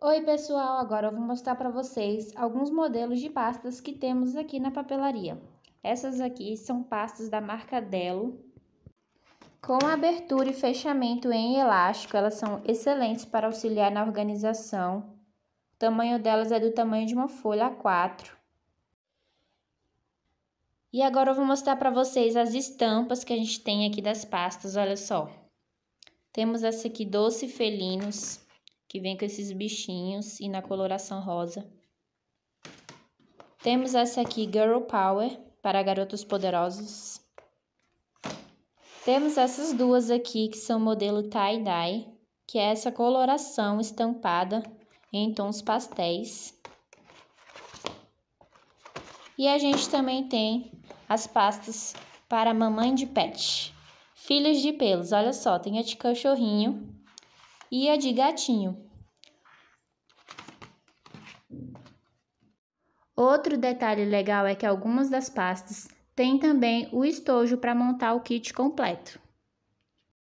Oi pessoal, agora eu vou mostrar para vocês alguns modelos de pastas que temos aqui na papelaria. Essas aqui são pastas da marca Delo. Com abertura e fechamento em elástico, elas são excelentes para auxiliar na organização. O tamanho delas é do tamanho de uma folha A4. E agora eu vou mostrar para vocês as estampas que a gente tem aqui das pastas, olha só. Temos essa aqui, Doce Felinos que vem com esses bichinhos e na coloração rosa. Temos essa aqui, Girl Power, para garotos poderosos. Temos essas duas aqui, que são modelo tie-dye, que é essa coloração estampada em tons pastéis. E a gente também tem as pastas para mamãe de pet. Filhos de pelos, olha só, tem a de cachorrinho, e a de gatinho. Outro detalhe legal é que algumas das pastas têm também o estojo para montar o kit completo.